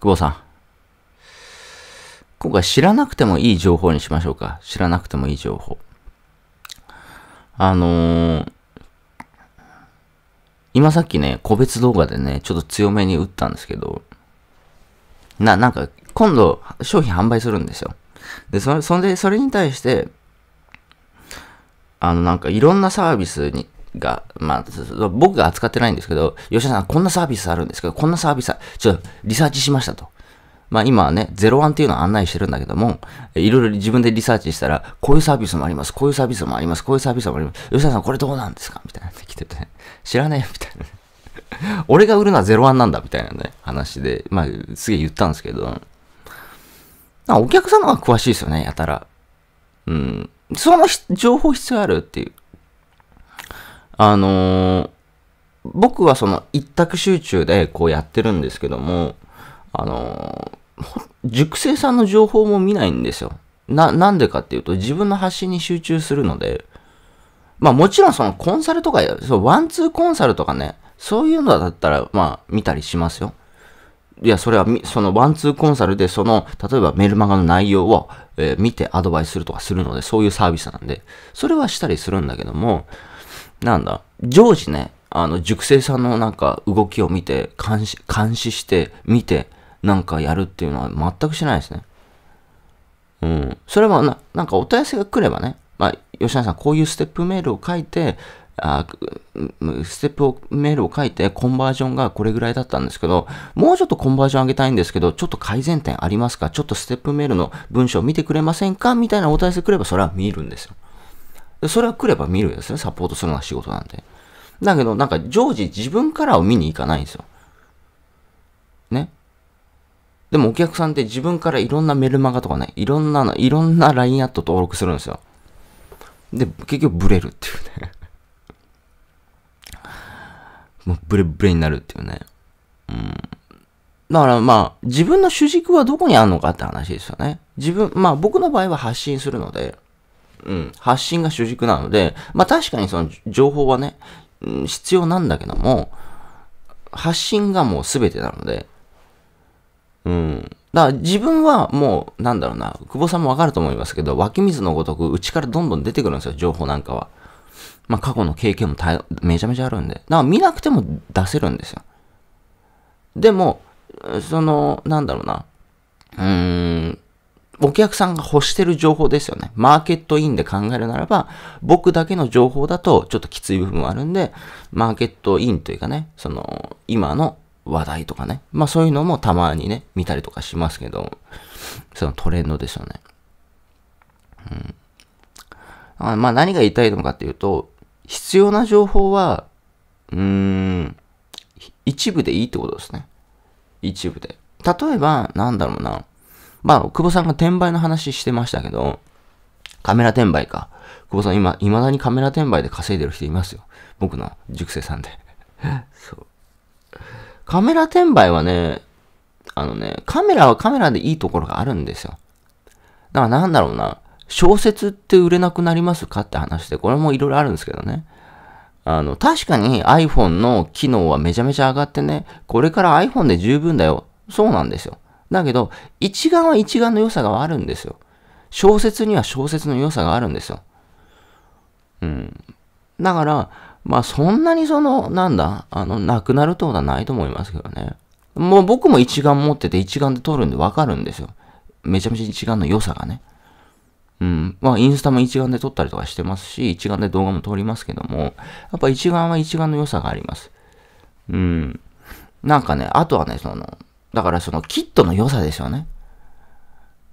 久保さん。今回知らなくてもいい情報にしましょうか。知らなくてもいい情報。あのー、今さっきね、個別動画でね、ちょっと強めに打ったんですけど、な、なんか、今度、商品販売するんですよ。で、それ、そんで、それに対して、あの、なんか、いろんなサービスに、が、まあ、僕が扱ってないんですけど、吉田さん、こんなサービスあるんですけど、こんなサービス、ちょっとリサーチしましたと。まあ今はね、01っていうのを案内してるんだけども、いろいろ自分でリサーチしたら、こういうサービスもあります、こういうサービスもあります、こういうサービスもあります、吉田さんこれどうなんですかみたいなって来てて、ね、知らねえみたいな。俺が売るのは01なんだみたいなね、話で、まあすげえ言ったんですけど、お客様が詳しいですよね、やたら。うん。その情報必要あるっていう。あのー、僕はその一択集中でこうやってるんですけども、あのー、熟成さんの情報も見ないんですよ。な、なんでかっていうと自分の発信に集中するので、まあもちろんそのコンサルとか、そワンツーコンサルとかね、そういうのだったら、まあ見たりしますよ。いや、それは、そのワンツーコンサルで、その、例えばメルマガの内容を、えー、見てアドバイスするとかするので、そういうサービスなんで、それはしたりするんだけども、なんだ、常時ね、あの、熟成さんのなんか動きを見て、監視、監視して、見て、なんかやるっていうのは全くしないですね。うん。それもな、なんかお問い合わせが来ればね、まあ、吉永さん、こういうステップメールを書いて、あステップをメールを書いて、コンバージョンがこれぐらいだったんですけど、もうちょっとコンバージョン上げたいんですけど、ちょっと改善点ありますかちょっとステップメールの文章を見てくれませんかみたいなお問い合わせ来れば、それは見るんですよ。でそれは来れば見るんですね。サポートするのが仕事なんで。だけど、なんか常時自分からを見に行かないんですよ。ね。でもお客さんって自分からいろんなメルマガとかね、いろんなの、いろんな LINE アット登録するんですよ。で、結局ブレるっていうね もうブレブレになるっていうね。うん。だからまあ、自分の主軸はどこにあるのかって話ですよね。自分、まあ僕の場合は発信するので、うん、発信が主軸なので、まあ確かにその情報はね、うん、必要なんだけども、発信がもう全てなので、うん。だから自分はもう、なんだろうな、久保さんもわかると思いますけど、湧き水のごとく、うちからどんどん出てくるんですよ、情報なんかは。まあ過去の経験もめちゃめちゃあるんで。だから見なくても出せるんですよ。でも、その、なんだろうな、うーん、お客さんが欲してる情報ですよね。マーケットインで考えるならば、僕だけの情報だとちょっときつい部分もあるんで、マーケットインというかね、その、今の話題とかね、まあそういうのもたまにね、見たりとかしますけど、そのトレンドですよね。うん。あまあ何が言いたいのかっていうと、必要な情報は、うーん、一部でいいってことですね。一部で。例えば、なんだろうな。まあ、久保さんが転売の話してましたけど、カメラ転売か。久保さん今、未だにカメラ転売で稼いでる人いますよ。僕の塾生さんで。そう。カメラ転売はね、あのね、カメラはカメラでいいところがあるんですよ。だからなんだろうな、小説って売れなくなりますかって話で、これもいろいろあるんですけどね。あの、確かに iPhone の機能はめちゃめちゃ上がってね、これから iPhone で十分だよ。そうなんですよ。だけど、一眼は一眼の良さがあるんですよ。小説には小説の良さがあるんですよ。うん。だから、まあそんなにその、なんだ、あの、なくなるっことはないと思いますけどね。もう僕も一眼持ってて一眼で撮るんでわかるんですよ。めちゃめちゃ一眼の良さがね。うん。まあ、インスタも一眼で撮ったりとかしてますし、一眼で動画も撮りますけども、やっぱ一眼は一眼の良さがあります。うん。なんかね、あとはね、その、だからそのキットの良さですよね。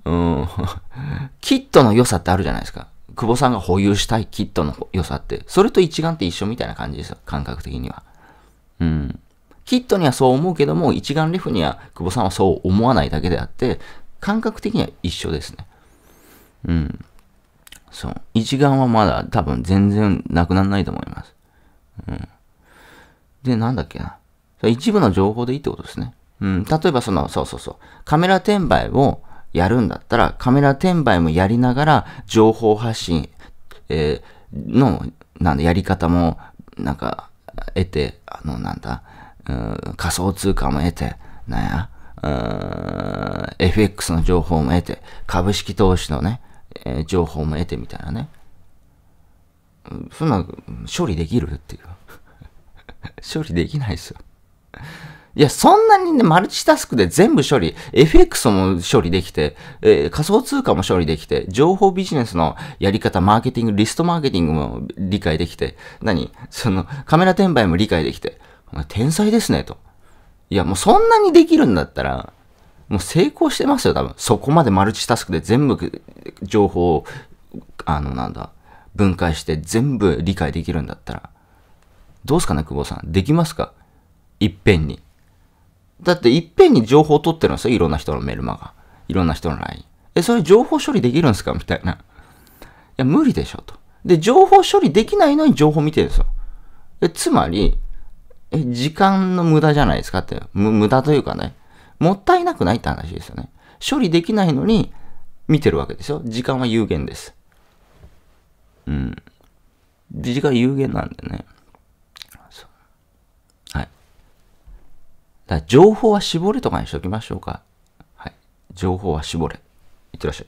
うん。キットの良さってあるじゃないですか。久保さんが保有したいキットの良さって。それと一眼って一緒みたいな感じですよ。感覚的には。うん。キットにはそう思うけども、一眼レフには久保さんはそう思わないだけであって、感覚的には一緒ですね。うん。そう。一眼はまだ多分全然なくならないと思います。うん。で、なんだっけな。一部の情報でいいってことですね。うん、例えばその、そうそうそう、カメラ転売をやるんだったら、カメラ転売もやりながら、情報発信、えー、の、なんだ、やり方も、なんか、得て、あの、なんだ、うん、仮想通貨も得て、なんや、うん、FX の情報も得て、株式投資のね、えー、情報も得てみたいなね。そんな、処理できるっていう。処理できないですよ。いや、そんなにね、マルチタスクで全部処理、FX も処理できて、えー、仮想通貨も処理できて、情報ビジネスのやり方、マーケティング、リストマーケティングも理解できて、何その、カメラ転売も理解できて、天才ですね、と。いや、もうそんなにできるんだったら、もう成功してますよ、多分。そこまでマルチタスクで全部情報を、あの、なんだ、分解して全部理解できるんだったら。どうすかね、久保さん。できますかいっぺんに。だっていっぺんに情報を取ってるんですよ。いろんな人のメルマガ。いろんな人の LINE。え、それ情報処理できるんですかみたいな。いや、無理でしょ、と。で、情報処理できないのに情報見てるんですよ。え、つまり、え、時間の無駄じゃないですかって。無駄というかね。もったいなくないって話ですよね。処理できないのに見てるわけですよ。時間は有限です。うん。時間有限なんでね。情報は絞れとかにしときましょうか。はい。情報は絞れ。いってらっしゃい。